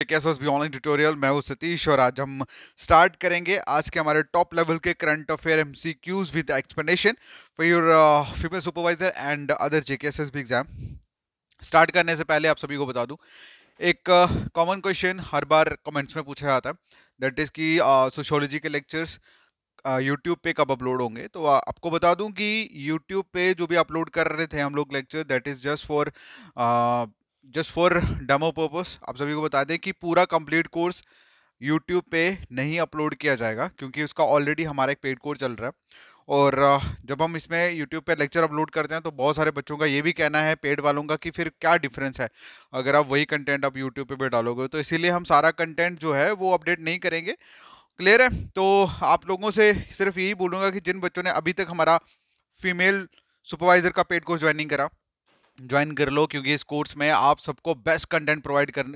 B online tutorial मैं हूं सतीश और आज हम स्टार्ट करेंगे आज के हमारे टॉप लेवल के current affair M C Qs with explanation for your female supervisor and other J K S S B exam start करने से पहले आप सभी को बता दूं एक कॉमन uh, क्वेश्चन हर बार कमेंट्स में पूछा जाता है दैट इज़ की सोशोलॉजी uh, के लेक्चर्स यूट्यूब uh, पे कब अपलोड होंगे तो uh, आपको बता दूं कि यूट्यूब पे जो भी अपलोड कर रहे थे हम लोग lecture that is just for just for demo purpose आप सभी को बता दें कि पूरा कंप्लीट कोर्स यूट्यूब पे नहीं अपलोड किया जाएगा क्योंकि उसका ऑलरेडी हमारा एक पेड कोर्स चल रहा है और जब हम इसमें यूट्यूब पे लेक्चर अपलोड करते हैं तो बहुत सारे बच्चों का ये भी कहना है पेड वालों का कि फिर क्या डिफरेंस है अगर आप वही कंटेंट आप यूट्यूब पे भी डालोगे तो इसीलिए हम सारा कंटेंट जो है वो अपडेट नहीं करेंगे क्लियर है तो आप लोगों से सिर्फ यही बोलूँगा कि जिन बच्चों ने अभी तक हमारा फीमेल सुपरवाइज़र का पेड कोर्स ज्वाइनिंग करा ज्वाइन कर लो क्योंकि इस कोर्स में आप सबको बेस्ट कंटेंट प्रोवाइड कर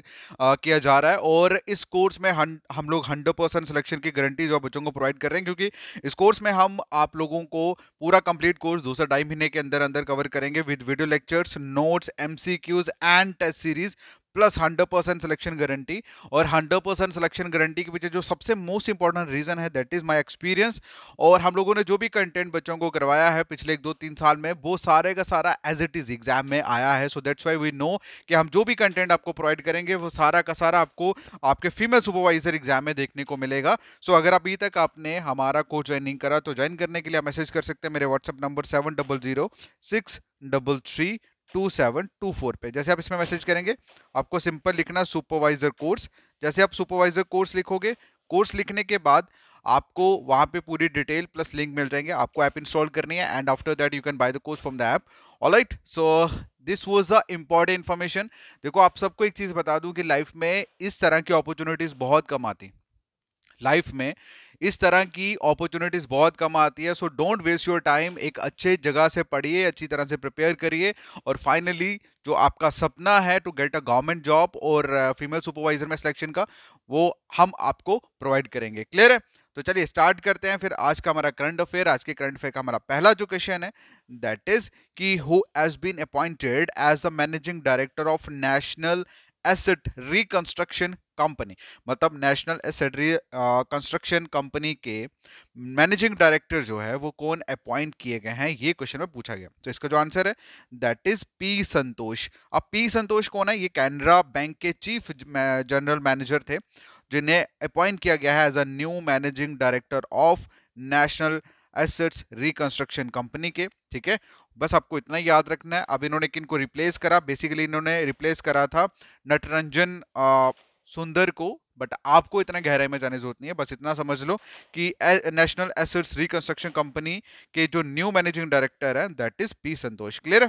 आ, किया जा रहा है और इस कोर्स में हम हम लोग हंड्रेड परसेंट सिलेक्शन की गारंटी जो बच्चों को प्रोवाइड कर रहे हैं क्योंकि इस कोर्स में हम आप लोगों को पूरा कंप्लीट कोर्स दूसरा ढाई महीने के अंदर अंदर कवर करेंगे with video lectures notes M and test series plus hundred percent selection guarantee और हंड्रेड परसेंट सिलेक्शन गारंटी के पीछे जो सबसे मोस्ट इंपॉर्टेंट रीजन है दैट इज माय एक्सपीरियंस और हम लोगों ने जो भी कंटेंट बच्चों को करवाया है पिछले एक दो तीन साल में वो सारे का सारा एज इट इज एग्जाम में आया है so that's why we know कि हम जो भी कंटेंट आपको प्रोवाइड करेंगे वो सारा का सारा आपको आपके फीमेल सुपरवाइजर एग्जाम में देखने को मिलेगा सो so, अगर अभी तक आपने हमारा कोर्स ज्वाइनिंग करा तो ज्वाइन करने के लिए मैसेज कर सकते हैं मेरे WhatsApp number seven double zero six double three two seven two four पे जैसे आप इसमें मैसेज करेंगे आपको सिंपल लिखना सुपरवाइजर कोर्स जैसे आप सुपरवाइजर कोर्स लिखोगे कोर्स लिखने के बाद आपको वहाँ पे पूरी डिटेल प्लस लिंक मिल जाएंगे आपको ऐप इंस्टॉल करनी है and after that you can buy the course from the app right so this was the important information देखो आप सबको एक चीज़ बता दूं कि लाइफ में इस तरह की अपॉर्चुनिटीज़ बहुत कम आती लाइफ में इस तरह की अपॉर्चुनिटीज़ बहुत कम आती है so don't waste your time एक अच्छे जगह से पढ़िए अच्छी तरह से प्रिपेयर करिए और फाइनली जो आपका सपना है to get a government job और फीमेल सुपरवाइजर में सिलेक्शन का वो हम आपको प्रोवाइड करेंगे क्लियर है तो चलिए स्टार्ट करते हैं फिर आज का हमारा करंट अफेयर आज के करंट अफेयर का हमारा पहला जो क्वेश्चन है दैट इज कि who has been appointed as the managing director of National Asset Reconstruction Company मतलब नेशनल एसेडरी कंस्ट्रक्शन कंपनी के मैनेजिंग डायरेक्टर जो है वो कौन अपॉइंट किए गए हैं ये क्वेश्चन में पूछा गया तो इसका जो आंसर है दैट इज पी संतोष अब पी संतोष कौन है ये कैनरा बैंक के चीफ जनरल मैनेजर थे जिन्हें अपॉइंट किया गया है as a new managing director of National Assets Reconstruction Company के ठीक है बस आपको इतना याद रखना है अब इन्होंने किन को रिप्लेस करा बेसिकली इन्होंने रिप्लेस करा था नटरंजन uh, सुंदर को बट आपको इतना गहराई में जाने जरूरत नहीं है बस इतना समझ लो कि नेशनल एसेट्स रिकंस्ट्रक्शन कंपनी के जो न्यू मैनेजिंग डायरेक्टर है that is P Santosh clear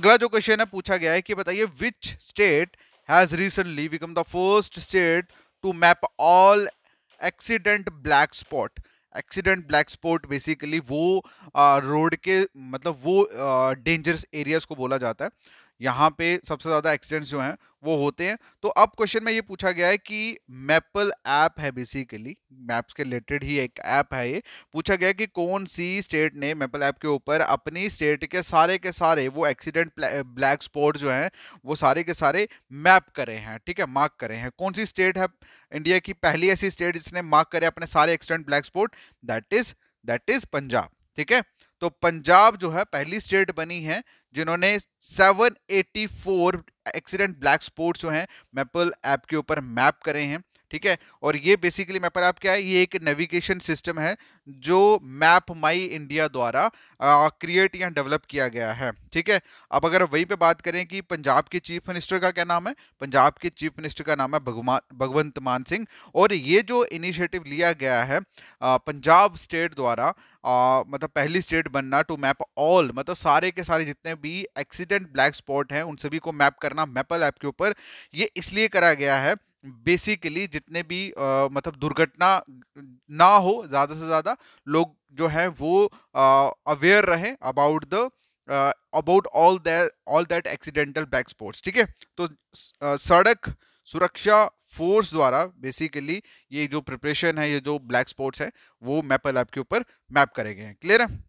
अगला जो क्वेश्चन है पूछा गया है कि बताइए which state has recently become the first state to map all accident black spot accident black spot basically वो रोड के मतलब वो डेंजरस एरियाज को बोला जाता है यहाँ पे सबसे ज़्यादा एक्सीडेंट्स जो हैं वो होते हैं तो अब क्वेश्चन में ये पूछा गया है कि मैपल ऐप है बेसिकली मैप्स के रिलेटेड ही एक ऐप है ये पूछा गया कि कौन सी स्टेट ने मैपल ऐप के ऊपर अपनी स्टेट के सारे के सारे वो एक्सीडेंट ब्लैक स्पॉट जो हैं वो सारे के सारे मैप करे हैं ठीक है मार्क करे हैं कौन सी स्टेट है इंडिया की पहली ऐसी स्टेट जिसने मार्क करे अपने सारे accident black spot that is that is Punjab ठीक है तो पंजाब जो है पहली स्टेट बनी है जिन्होंने 784 एक्सीडेंट ब्लैक स्पॉट्स जो हैं मैपल ऐप के ऊपर मैप करे हैं ठीक है और ये बेसिकली मैपर ऐप क्या है ये एक नेविगेशन सिस्टम है जो मैप माई इंडिया द्वारा क्रिएट या डेवलप किया गया है ठीक है अब अगर वहीं पे बात करें कि पंजाब के चीफ मिनिस्टर का क्या नाम है पंजाब के चीफ मिनिस्टर का नाम है भगवंत मान सिंह और ये जो इनिशिएटिव लिया गया है पंजाब स्टेट द्वारा आ, मतलब पहली स्टेट बनना टू मैप ऑल मतलब सारे के सारे जितने भी एक्सीडेंट ब्लैक स्पॉट हैं उन सभी को मैप करना मैपल ऐप के ऊपर ये इसलिए करा गया है बेसिकली जितने भी आ, मतलब दुर्घटना ना हो ज़्यादा से ज़्यादा लोग जो है वो अवेयर रहे about the about all that all that accidental black spots ठीक है तो आ, सड़क सुरक्षा फोर्स द्वारा बेसिकली ये जो प्रिपरेशन है ये जो ब्लैक स्पोर्ट्स है वो मैपल ऐप के ऊपर मैप करे गए हैं क्लियर है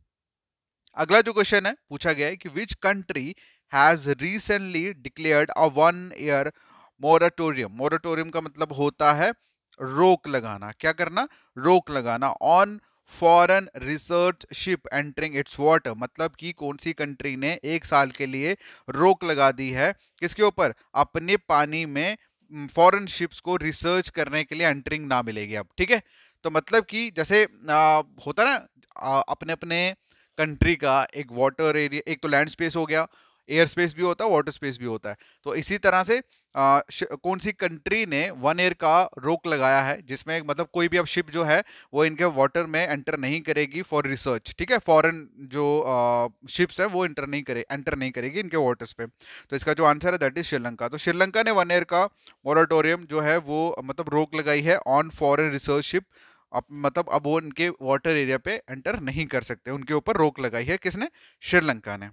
अगला जो क्वेश्चन है पूछा गया है कि which country has recently declared a one year moratorium moratorium का मतलब होता है रोक लगाना क्या करना रोक लगाना on foreign research ship entering its water मतलब कि कौन सी कंट्री ने एक साल के लिए रोक लगा दी है किसके ऊपर अपने पानी में फॉरन शिप्स को रिसर्च करने के लिए एंटरिंग ना मिलेगी अब ठीक है तो मतलब कि जैसे आ, होता ना आ, अपने अपने कंट्री का एक वाटर एरिया एक तो लैंड स्पेस हो गया एयर स्पेस भी होता है वाटर स्पेस भी होता है तो इसी तरह से आ, कौन सी कंट्री ने वन एयर का रोक लगाया है जिसमें मतलब कोई भी अब शिप जो है वो इनके वाटर में एंटर नहीं करेगी फॉर रिसर्च ठीक है फॉरेन जो आ, शिप्स है वो इंटर नहीं करे एंटर नहीं करेगी इनके वाटर्स पे तो इसका जो आंसर है दैट इज श्रीलंका तो श्रीलंका ने वन एयर का मॉरेटोरियम जो है वो मतलब रोक लगाई है ऑन फॉरन रिसर्च शिप अब मतलब अब वो इनके वाटर एरिया पे एंटर नहीं कर सकते उनके ऊपर रोक लगाई है किसने श्रीलंका ने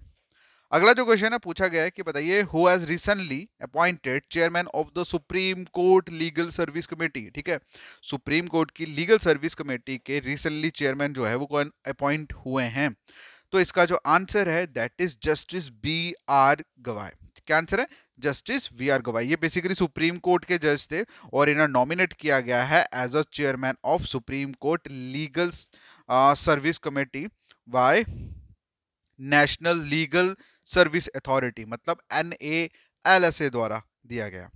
अगला जो क्वेश्चन है पूछा गया है कि बताइए who has recently appointed chairman of the Supreme Court Legal Service Committee ठीक है सुप्रीम कोर्ट की लीगल सर्विस कमेटी के रिसेंटली चेयरमैन जो है वो कौन अपॉइंट हुए हैं तो इसका जो आंसर है that is justice B R Gavai क्या आंसर है जस्टिस वी आर गवाई ये बेसिकली सुप्रीम कोर्ट के जज थे और इन्हें नॉमिनेट किया गया है as a chairman of Supreme Court Legal Service Committee by National Legal Service Authority मतलब N A A L S द्वारा दिया गया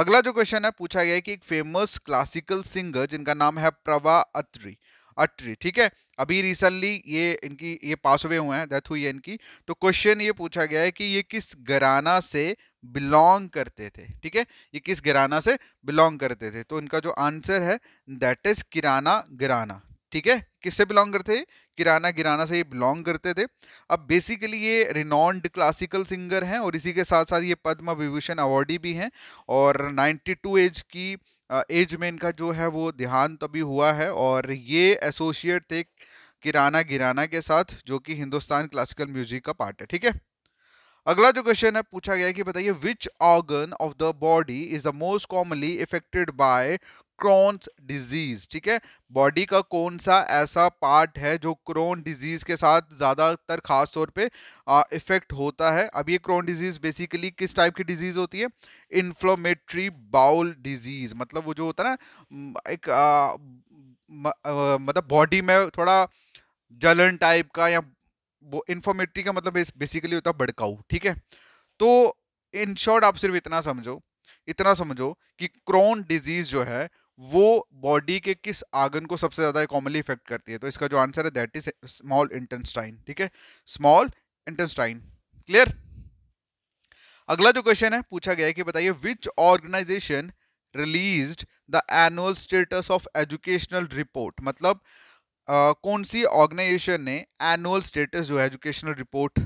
अगला जो क्वेश्चन है पूछा गया है कि एक फेमस क्लासिकल सिंगर जिनका नाम है प्रभा अत्री अट्री ठीक है अभी रिसेंटली ये इनकी ये पास हुए हुए हैं डेथ हुई है इनकी तो क्वेश्चन ये पूछा गया है कि ये किस घराना से बिलोंग करते थे ठीक है ये किस घराना से बिलोंग करते थे तो इनका जो आंसर है दैट इज किराना घराना ठीक है किससे बिलोंग करते हैं किराना किराना से ये बिलोंग करते थे अब बेसिकली ये रिनॉन्ड क्लासिकल सिंगर हैं और इसी के साथ साथ ये पद्म विभूषण अवार्डी भी हैं और 92 एज की एज में इनका जो है वो देहांत अभी हुआ है और ये एसोसिएट थे किराना गिराना के साथ जो कि हिंदुस्तान क्लासिकल म्यूजिक का पार्ट है ठीक है अगला जो क्वेश्चन है पूछा गया है कि बताइए which organ of the body is the most commonly affected by Crohn's disease ठीक है बॉडी का कौन सा ऐसा पार्ट है जो क्रोन डिजीज के साथ ज़्यादातर खास तौर पे इफेक्ट होता है अब ये क्रोन डिजीज बेसिकली किस टाइप की डिजीज होती है इन्फ्लोमेट्री बाउल डिजीज मतलब वो जो होता है ना एक आ, म, आ, मतलब बॉडी में थोड़ा जलन टाइप का या वो इन्फॉर्मेटरी का मतलब बेसिकली होता है भड़काऊ ठीक है तो इन शॉर्ट आप सिर्फ इतना समझो इतना समझो कि क्रोन डिजीज जो है वो बॉडी के किस आगन को सबसे ज्यादा कॉमनली इफेक्ट करती है तो इसका जो आंसर है दैट इज स्मॉल इंटेस्टाइन ठीक है स्मॉल इंटेस्टाइन क्लियर अगला जो क्वेश्चन है पूछा गया है कि बताइए which organisation released the annual status of educational report मतलब कौन सी ऑर्गेनाइजेशन ने एनुअल स्टेटस जो है एजुकेशनल रिपोर्ट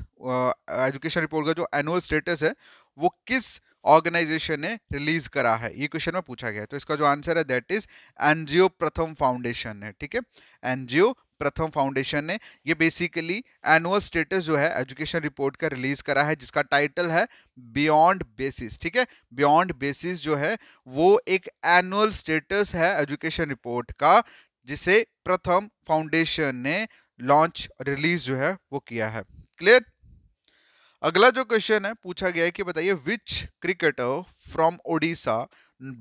एजुकेशन रिपोर्ट का जो एनुअल स्टेटस है वो किस ऑर्गेनाइजेशन ने रिलीज करा है ये क्वेश्चन में पूछा गया है तो इसका जो आंसर है that is NGO Pratham Foundation है ठीक है एनजीओ प्रथम फाउंडेशन ने ये बेसिकली एनुअल स्टेटस जो है एजुकेशन रिपोर्ट का रिलीज करा है जिसका टाइटल है बियॉन्ड बेसिस ठीक है बियॉन्ड बेसिस जो है वो एक एनुअल स्टेटस है एजुकेशन रिपोर्ट का जिसे प्रथम फाउंडेशन ने लॉन्च रिलीज जो है वो किया है क्लियर अगला जो क्वेश्चन है पूछा गया है कि बताइए which cricketer from Odisha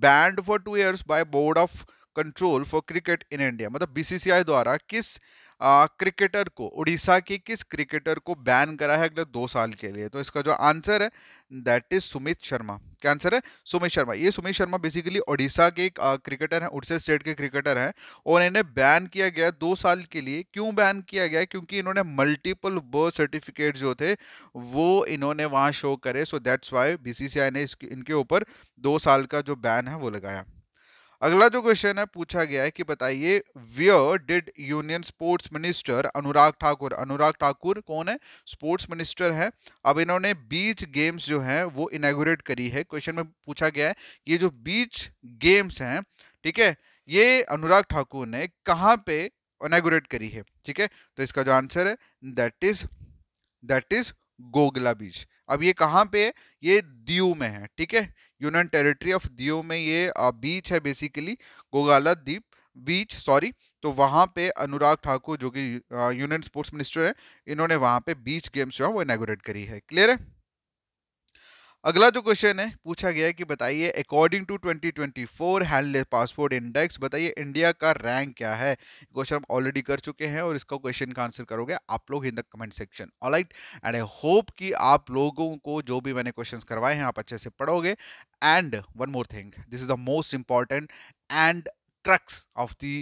banned for two years by Board of Control for Cricket in India मतलब बीसीसीआई द्वारा किस आ, क्रिकेटर को उड़ीसा के किस क्रिकेटर को बैन करा है अगले दो साल के लिए तो इसका जो आंसर है दैट इज सुमित शर्मा क्या आंसर है सुमित शर्मा ये सुमित शर्मा बेसिकली उड़ीसा के एक क्रिकेटर हैं उड़ीसा स्टेट के क्रिकेटर हैं और इन्हें बैन किया गया दो साल के लिए क्यों बैन किया गया क्योंकि इन्होंने मल्टीपल बर्थ सर्टिफिकेट जो थे वो इन्होंने वहाँ शो करे सो दैट्स वाई बी ने इसके इनके ऊपर दो साल का जो बैन है वो लगाया अगला जो क्वेश्चन है पूछा गया है कि बताइए where did union sports minister Anurag Thakur Anurag Thakur कौन है स्पोर्ट्स मिनिस्टर है अब इन्होंने बीच गेम्स जो है वो इनागोरेट करी है क्वेश्चन में पूछा गया है ये जो बीच गेम्स हैं ठीक है ये अनुराग ठाकुर ने कहाँ पे इनागोरेट करी है ठीक है तो इसका जो आंसर है that is that is Gogla beach अब ये कहाँ पे है ये दीव में है ठीक है यूनियन टेरिटरी ऑफ दियो में ये बीच है बेसिकली गोगाला द्वीप बीच सॉरी तो वहाँ पे अनुराग ठाकुर जो कि यूनियन स्पोर्ट्स मिनिस्टर है इन्होंने वहाँ पे बीच गेम्स जो है वो इनागोरेट करी है क्लियर है अगला जो क्वेश्चन है पूछा गया है कि बताइए according to 2024 Henley passport index बताइए इंडिया का रैंक क्या है क्वेश्चन हम ऑलरेडी कर चुके हैं और इसका क्वेश्चन का आंसर करोगे आप लोग in the comment section right and I hope कि आप लोगों को जो भी मैंने क्वेश्चंस करवाए हैं आप अच्छे से पढ़ोगे and one more thing this is the most important and crux of the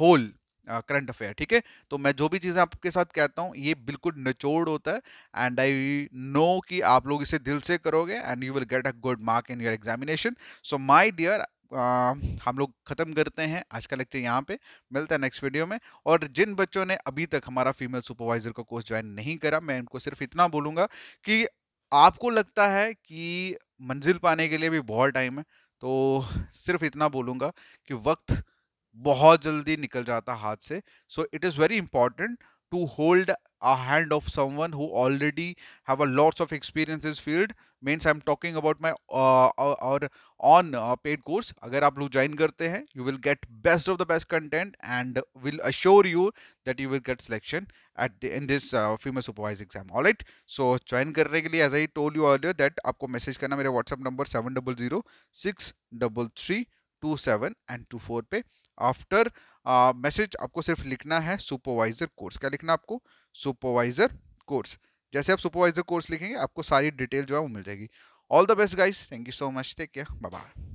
whole current affair ठीक है तो मैं जो भी चीज़ें आपके साथ कहता हूँ ये बिल्कुल निचोड़ होता है एंड आई नो कि आप लोग इसे दिल से करोगे and you will get a good mark in your examination so my dear हम लोग ख़त्म करते हैं आज का लेक्चर यहाँ पे मिलता है नेक्स्ट वीडियो में और जिन बच्चों ने अभी तक हमारा फीमेल सुपरवाइजर का कोर्स ज्वाइन नहीं करा मैं इनको सिर्फ इतना बोलूँगा कि आपको लगता है कि मंजिल पाने के लिए भी बहुत टाइम है तो सिर्फ इतना बोलूँगा कि वक्त बहुत जल्दी निकल जाता हाथ से so it is very important to hold a hand of someone who already have a lots of experience is field means I am talking about my और ऑन पेड कोर्स अगर आप लोग ज्वाइन करते हैं you will get best of the best content and will assure you that you will get selection at in this famous supervise exam all right so join करने के लिए as I told you all that आपको message करना मेरे WhatsApp number seven double zero six double three two seven and two four पे after message आपको सिर्फ लिखना है सुपरवाइजर कोर्स क्या लिखना आपको सुपरवाइजर कोर्स जैसे आप सुपरवाइजर कोर्स लिखेंगे आपको सारी डिटेल जो है वो मिल जाएगी all the best guys thank you so much take care bye